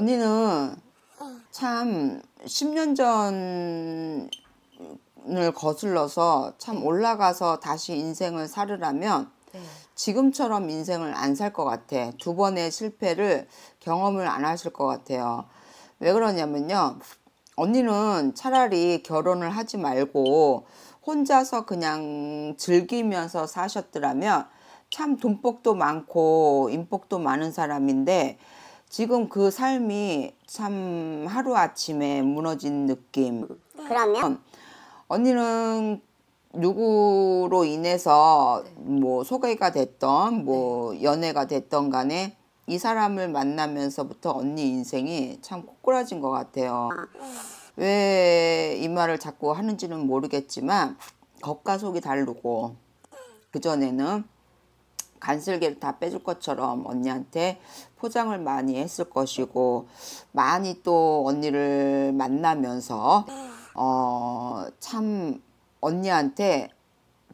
언니는 어. 참 10년 전을 거슬러서 참 올라가서 다시 인생을 살으라면 네. 지금처럼 인생을 안 살 것 같아. 두 번의 실패를 경험을 안 하실 것 같아요. 왜 그러냐면요. 언니는 차라리 결혼을 하지 말고 혼자서 그냥 즐기면서 사셨더라면 참 돈복도 많고 인복도 많은 사람인데 지금 그 삶이 참 하루아침에 무너진 느낌. 네. 그러면 언니는 누구로 인해서 네. 뭐 소개가 됐던 뭐 네. 연애가 됐던 간에 이 사람을 만나면서부터 언니 인생이 참 꼬꾸라진 것 같아요. 아, 왜이 말을 자꾸 하는지는 모르겠지만 겉과 속이 다르고 그전에는 간슬개를 다 빼줄 것처럼 언니한테 포장을 많이 했을 것이고 많이 또 언니를 만나면서 네. 어참 언니한테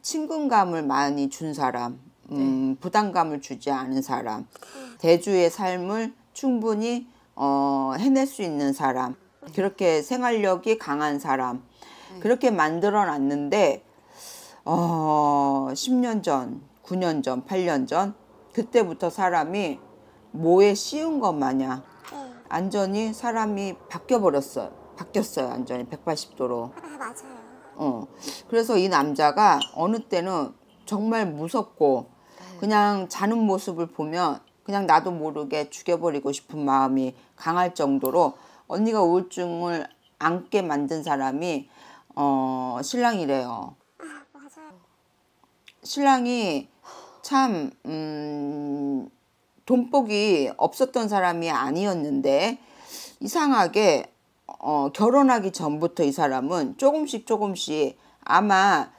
친근감을 많이 준 사람 음, 네. 부담감을 주지 않은 사람 음. 대주의 삶을 충분히 어, 해낼 수 있는 사람 음. 그렇게 생활력이 강한 사람 네. 그렇게 만들어 놨는데 어, 10년 전 9년 전, 8년 전 그때부터 사람이 뭐에 씌운 것 마냥 네. 안전히 사람이 바뀌어 버렸어요. 바뀌었어요. 안전히 180도로. 아, 맞아요. 어. 그래서 이 남자가 어느 때는 정말 무섭고 네. 그냥 자는 모습을 보면 그냥 나도 모르게 죽여버리고 싶은 마음이 강할 정도로 언니가 우울증을 안게 만든 사람이 어, 신랑이래요. 아, 맞아요. 신랑이 참 음, 돈복이 없었던 사람이 아니었는데 이상하게 어, 결혼하기 전부터 이 사람은 조금씩 조금씩 아마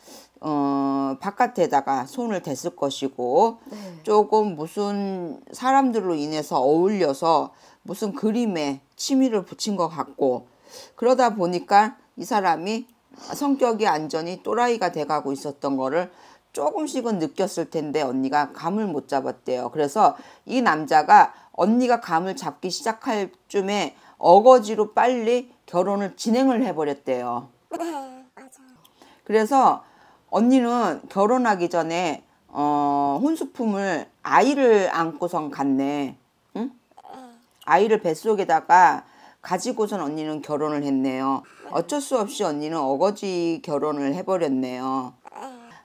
어, 바깥에다가 손을 댔을 것이고 네. 조금 무슨 사람들로 인해서 어울려서 무슨 그림에 취미를 붙인 것 같고 그러다 보니까 이 사람이 성격이 안전히 또라이가 돼가고 있었던 거를 조금씩은 느꼈을 텐데 언니가 감을 못 잡았대요. 그래서 이 남자가 언니가 감을 잡기 시작할 쯤에 어거지로 빨리 결혼을 진행을 해버렸대요. 네, 그래서 언니는 결혼하기 전에 어, 혼수품을 아이를 안고선 갔네. 응? 네. 아이를 뱃속에다가 가지고선 언니는 결혼을 했네요. 어쩔 수 없이 언니는 어거지 결혼을 해버렸네요.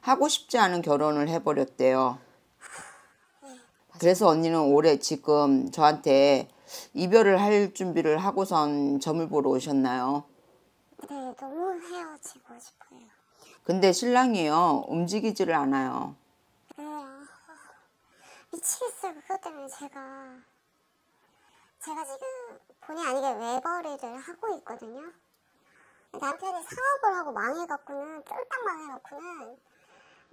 하고 싶지 않은 결혼을 해버렸대요. 그래서 언니는 올해 지금 저한테 이별을 할 준비를 하고선 점을 보러 오셨나요? 네, 너무 헤어지고 싶어요. 근데 신랑이요, 움직이지를 않아요. 그래요 네, 미치겠어요, 그것 때문에 제가. 제가 지금 본의 아니게 외벌이를 하고 있거든요. 남편이 사업을 하고 망해갖고는, 쫄딱 망해갖고는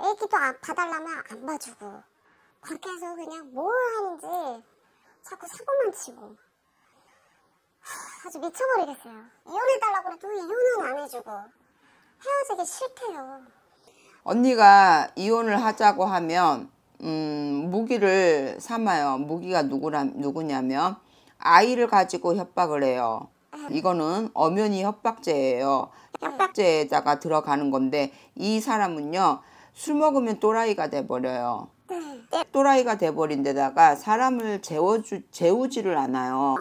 애기도 안 봐달라면 안 봐주고 그렇게 해서 그냥 뭘 하는지 자꾸 사고만 치고 아주 미쳐버리겠어요 이혼해달라고 해도 이혼은 안 해주고 헤어지기 싫대요 언니가 이혼을 하자고 하면 음, 무기를 삼아요 무기가 누구라, 누구냐면 아이를 가지고 협박을 해요 네. 이거는 엄연히 협박죄예요 네. 협박죄에다가 들어가는 건데 이 사람은요 술 먹으면 또라이가 돼버려요. 또라이가 돼버린 데다가 사람을 재워주, 재우지를 않아요.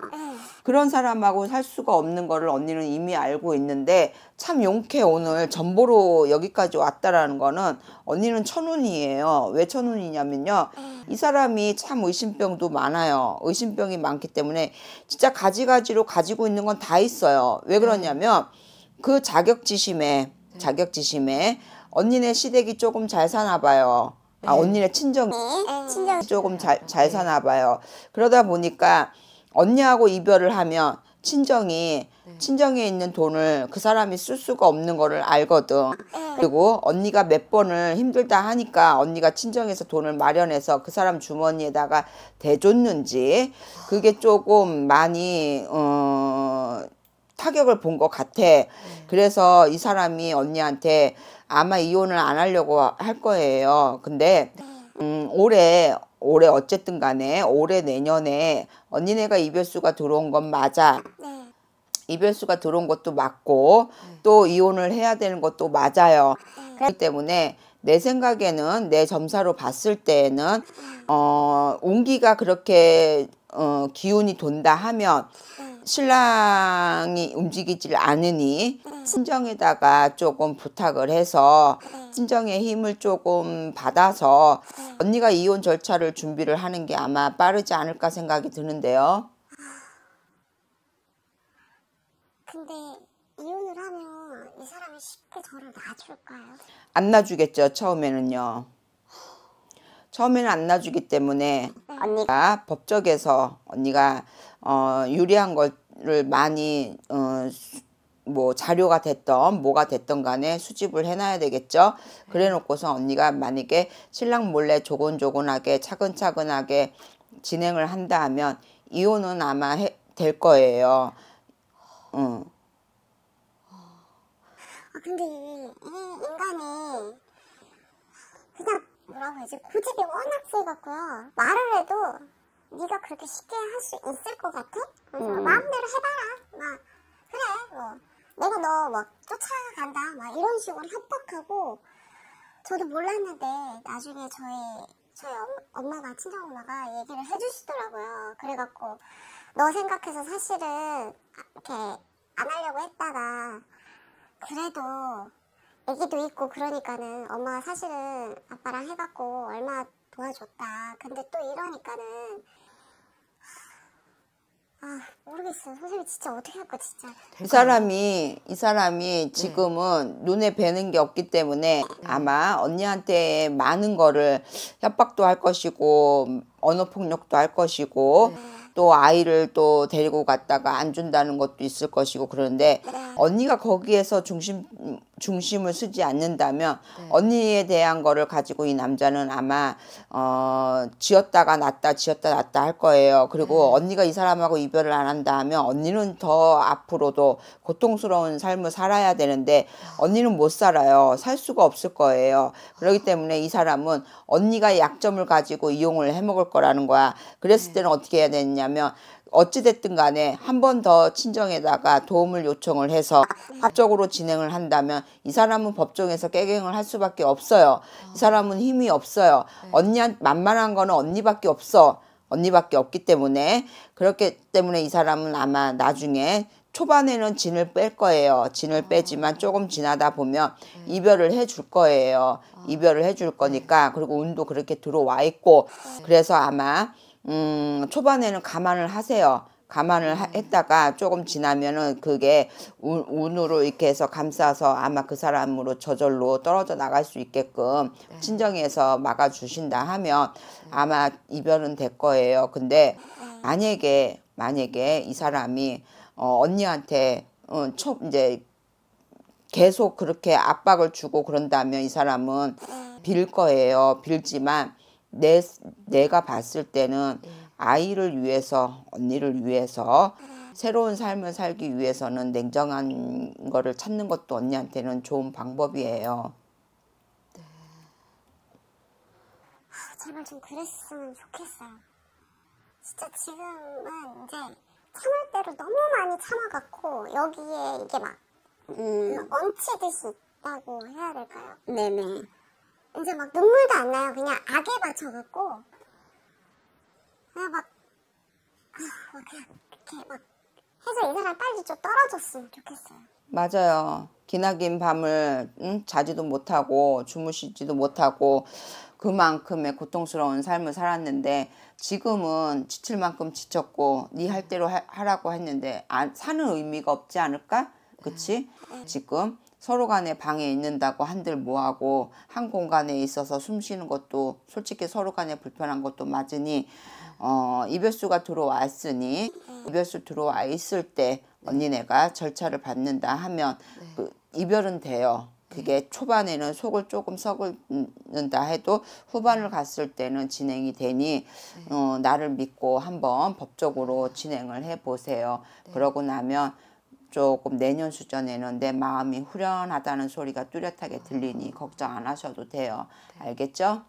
그런 사람하고 살 수가 없는 거를 언니는 이미 알고 있는데 참 용케 오늘 전보로 여기까지 왔다라는 거는 언니는 천운이에요. 왜 천운이냐면요. 이 사람이 참 의심병도 많아요. 의심병이 많기 때문에 진짜 가지가지로 가지고 있는 건 다 있어요. 왜 그러냐면 그 자격지심에 자격지심에 언니네 시댁이 조금 잘 사나 봐요. 아 네. 언니네 친정 네, 친정 조금 잘, 잘 사나 봐요. 그러다 보니까 언니하고 이별을 하면 친정이 네. 친정에 있는 돈을 그 사람이 쓸 수가 없는 거를 알거든. 그리고 언니가 몇 번을 힘들다 하니까 언니가 친정에서 돈을 마련해서 그 사람 주머니에다가 대줬는지 그게 조금 많이 어 타격을 본 것 같아. 그래서 이 사람이 언니한테 아마 이혼을 안 하려고 할 거예요. 근데 네. 음, 올해 올해 어쨌든 간에 올해 내년에 언니네가 이별수가 들어온 건 맞아. 네. 이별수가 들어온 것도 맞고 네. 또 이혼을 해야 되는 것도 맞아요. 그렇기 때문에 내 생각에는 내 점사로 봤을 때에는 어 운기가 그렇게 어, 기운이 돈다 하면 신랑이 움직이질 않으니 친정에다가 조금 부탁을 해서 친정의 힘을 조금 받아서 언니가 이혼 절차를 준비를 하는 게 아마 빠르지 않을까 생각이 드는데요. 근데 이혼을 하면 이 사람이 쉽게 저를 놔줄까요? 안 놔주겠죠 처음에는요. 처음에는 안 놔주기 때문에 언니가 아, 법적에서 언니가 어, 유리한 거를 많이 어, 뭐 자료가 됐던 뭐가 됐던 간에 수집을 해놔야 되겠죠. 그래 놓고서 언니가 만약에 신랑 몰래 조곤조곤하게 차근차근하게 진행을 한다 면 이혼은 아마 해, 될 거예요. 응. 아 근데 이 인간이 이제 고집이 워낙 세갖고요. 말을 해도 네가 그렇게 쉽게 할 수 있을 것 같아? 그래서 음. 마음대로 해봐라. 막 그래 뭐 내가 너 막 쫓아간다 막 이런 식으로 협박하고 저도 몰랐는데 나중에 저희 저희 엄마가 친정 엄마가 얘기를 해주시더라고요. 그래갖고 너 생각해서 사실은 이렇게 안 하려고 했다가 그래도 애기도 있고 그러니까는 엄마 사실은 아빠랑 해갖고 얼마 도와줬다. 근데 또 이러니까는 아, 아 모르겠어요. 선생님 진짜 어떻게 할까 진짜. 이 사람이 이 사람이 지금은 눈에 뵈는 게 없기 때문에 네. 아마 언니한테 많은 거를 협박도 할 것이고 언어 폭력도 할 것이고 네. 또 아이를 또 데리고 갔다가 안 준다는 것도 있을 것이고 그런데 네. 언니가 거기에서 중심 중심을 쓰지 않는다면 네. 언니에 대한 거를 가지고 이 남자는 아마 어 지었다가 났다 지었다 났다 할 거예요. 그리고 네. 언니가 이 사람하고 이별을 안 한다 하면 언니는 더 앞으로도 고통스러운 삶을 살아야 되는데 언니는 못 살아요. 살 수가 없을 거예요. 그렇기 때문에 이 사람은 언니가 약점을 가지고 이용을 해먹을 거라는 거야. 그랬을 네. 때는 어떻게 해야 되냐면 어찌됐든 간에 한 번 더 친정에다가 도움을 요청을 해서 법적으로 진행을 한다면 이 사람은 법정에서 깨갱을 할 수밖에 없어요. 이 사람은 힘이 없어요. 네. 언니 만만한 거는 언니밖에 없어. 언니밖에 없기 때문에 그렇기 때문에 이 사람은 아마 나중에 초반에는 진을 뺄 거예요. 진을 빼지만 조금 지나다 보면 네. 이별을 해 줄 거예요. 아. 이별을 해 줄 거니까 네. 그리고 운도 그렇게 들어와 있고 그래서 아마 음, 초반에는 감안을 하세요. 감안을 음. 했다가 조금 지나면은 그게 운, 운으로 이렇게 해서 감싸서 아마 그 사람으로 저절로 떨어져 나갈 수 있게끔 네. 친정에서 막아주신다 하면 네. 아마 이별은 될 거예요. 근데 음. 만약에 만약에 이 사람이 어, 언니한테 어, 초, 이제 계속 그렇게 압박을 주고 그런다면 이 사람은 음. 빌 거예요. 빌지만 내, 내가 봤을 때는 네. 아이를 위해서 언니를 위해서 새로운 삶을 살기 위해서는 냉정한 거를 찾는 것도 언니한테는 좋은 방법이에요. 네. 아, 제발 좀 그랬으면 좋겠어요. 진짜 지금은 이제 참을 대로 너무 많이 참아갖고 여기에 이게 막 음. 얹히듯이 있다고 해야 될까요? 네네. 이제 막 눈물도 안 나요. 그냥 악에 맞춰갖고 그냥 막, 아, 막 그냥 이렇게 막 해서 이 사람 빨리 좀 떨어졌으면 좋겠어요. 맞아요. 기나긴 밤을 응? 자지도 못하고 주무시지도 못하고 그만큼의 고통스러운 삶을 살았는데 지금은 지칠 만큼 지쳤고 네 할 대로 하, 라고 했는데 아, 사는 의미가 없지 않을까? 그치? 네. 네. 지금 서로 간에 방에 있는다고 한들 뭐하고 한 공간에 있어서 숨 쉬는 것도 솔직히 서로 간에 불편한 것도 맞으니 어, 이별수가 들어왔으니 이별수 들어와 있을 때 언니네가 절차를 받는다 하면 네. 그 이별은 돼요. 그게 초반에는 속을 조금 썩는다 해도 후반을 갔을 때는 진행이 되니 네. 어, 나를 믿고 한번 법적으로 진행을 해보세요. 네. 그러고 나면 조금 내년 수전에는 내 마음이 후련하다는 소리가 뚜렷하게 들리니 걱정 안 하셔도 돼요. 네. 알겠죠?